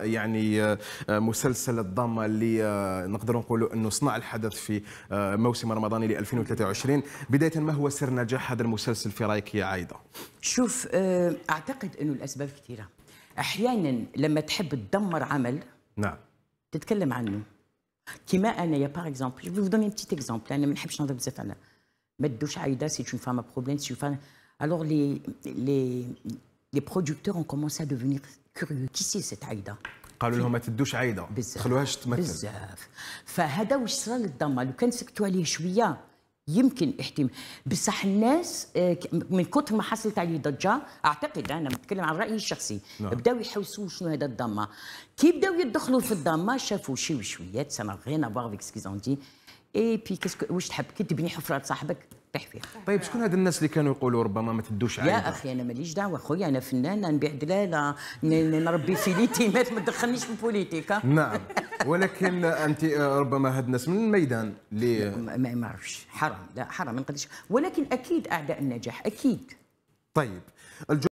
يعني آه، مسلسل الضمه اللي آه، نقدر نقولوا انه صنع الحدث في آه، موسم رمضاني ل 2023 بدايه ما هو سر نجاح هذا المسلسل في رايك يا عايده شوف اعتقد انه الاسباب كثيره احيانا لما تحب تدمر عمل نعم تتكلم عنه كما انا يا باغ اكزومبل جو فو دوني بتيت اكزومبل انا ما نحبش نهضر بزاف انا ما تدوش عايده سي اون فام بروبليم سي اون فام الوغ لي لي لي بروديكتور اون commencé ا devenir كوريو كي سي سيت عايده قالوا لهم ما تدوش عايده ما تخلوهاش تمثل بزاف فهذا واش صرا للضمه لو كان سكتوا عليه شويه يمكن احتمال بصح الناس آه، من كثر ما حصلت عليه ضجه اعتقد انا بتكلم عن رايي الشخصي نعم. بداو يحوسوا شنو هذا الضمه كي بداو يدخلوا في الضمه شافوا شي وشويات سما غين افوار افيك سكيزون دي اي بي كيسكو واش تحب كي تبني حفره صاحبك تحفيظ طيب شكون هاد الناس اللي كانوا يقولوا ربما ما تدوش عيبها يا اخي انا ماليش دعوه خويا انا فنان نبيع دلاله نربي فيليتي ما تدخلنيش في البوليتيك نعم ولكن انت آه، ربما هاد الناس من الميدان اللي ما عرفش حرام لا حرام ما نقدرش ولكن اكيد اعداء النجاح اكيد طيب